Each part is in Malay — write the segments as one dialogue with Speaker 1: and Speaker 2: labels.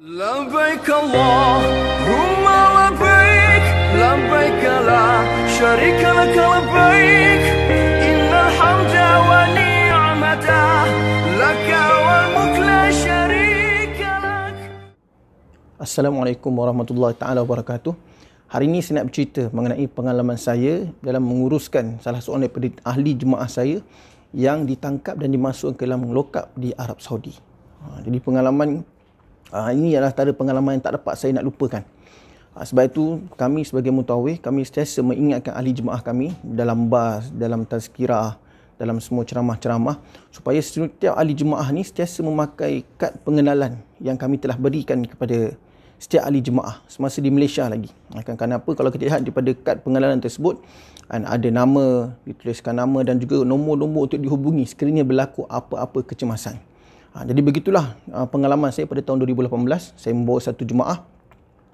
Speaker 1: Assalamualaikum warahmatullahi taala wabarakatuh. Hari ini saya nak bercerita mengenai pengalaman saya dalam menguruskan salah seorang daripada ahli jemaah saya yang ditangkap dan dimasukkan ke dalam lokap di Arab Saudi. Ha, jadi pengalaman Uh, ini adalah antara pengalaman yang tak dapat saya nak lupakan. Uh, sebab itu kami sebagai mutawih, kami sentiasa mengingatkan ahli jemaah kami dalam bas, dalam tazkirah, dalam semua ceramah-ceramah supaya setiap ahli jemaah ni sentiasa memakai kad pengenalan yang kami telah berikan kepada setiap ahli jemaah semasa di Malaysia lagi. Akan ah, kenapa kalau kita lihat daripada kad pengenalan tersebut dan ada nama, dituliskan nama dan juga nombor-nombor untuk dihubungi sekiranya berlaku apa-apa kecemasan. Ha, jadi begitulah uh, pengalaman saya pada tahun 2018. Saya membawa satu jemaah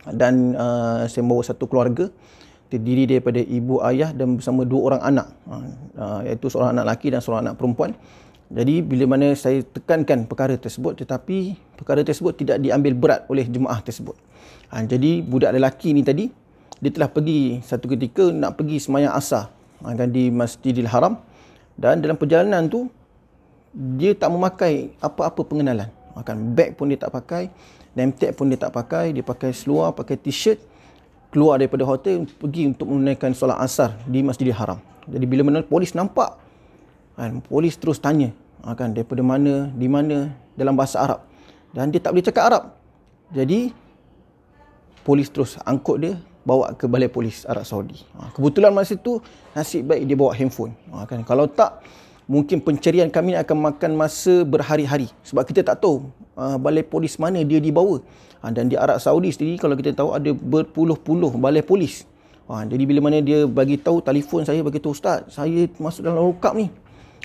Speaker 1: dan uh, saya membawa satu keluarga terdiri daripada ibu, ayah dan bersama dua orang anak ha, uh, iaitu seorang anak lelaki dan seorang anak perempuan. Jadi bila mana saya tekankan perkara tersebut tetapi perkara tersebut tidak diambil berat oleh jemaah tersebut. Ha, jadi budak lelaki ni tadi dia telah pergi satu ketika nak pergi semayang asar ha, kan, di Masjidil Haram dan dalam perjalanan tu dia tak memakai apa-apa pengenalan akan beg pun dia tak pakai name tag pun dia tak pakai dia pakai seluar pakai t-shirt keluar daripada hotel pergi untuk menunaikan solat asar di Masjidil Haram jadi bila mana polis nampak kan polis terus tanya akan ah, daripada mana di mana dalam bahasa Arab dan dia tak boleh cakap Arab jadi polis terus angkut dia bawa ke balai polis Arab Saudi ah, kebetulan masa tu nasib baik dia bawa handphone ah, kan kalau tak mungkin pencarian kami akan makan masa berhari-hari sebab kita tak tahu uh, balai polis mana dia dibawa uh, dan di Arab Saudi sendiri kalau kita tahu ada berpuluh-puluh balai polis uh, jadi bila mana dia bagi tahu telefon saya bagi tahu ustaz saya masuk dalam lokap ni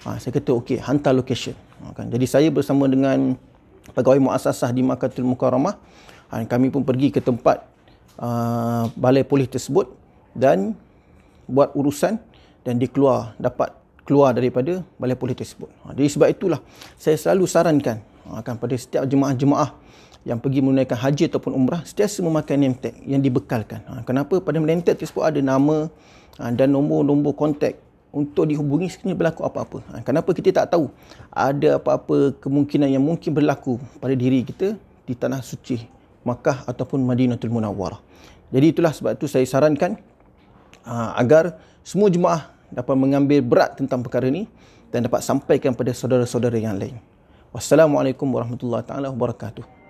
Speaker 1: uh, saya kata okey hantar lokasi. uh, kan. jadi saya bersama dengan pegawai muassasah di Makatul Mukarramah uh, kami pun pergi ke tempat uh, balai polis tersebut dan buat urusan dan dikeluar dapat keluar daripada balai polis tersebut. Ha, jadi sebab itulah saya selalu sarankan ha, akan pada setiap jemaah-jemaah yang pergi menunaikan haji ataupun umrah setiap memakai name tag yang dibekalkan. Ha, kenapa pada name tag tersebut ada nama dan nombor-nombor kontak untuk dihubungi sekiranya berlaku apa-apa. Kenapa kita tak tahu ada apa-apa kemungkinan yang mungkin berlaku pada diri kita di tanah suci Makkah ataupun Madinatul Munawwarah. Jadi itulah sebab itu saya sarankan agar semua jemaah dapat mengambil berat tentang perkara ini dan dapat sampaikan kepada saudara-saudara yang lain. Wassalamualaikum warahmatullahi taala wabarakatuh.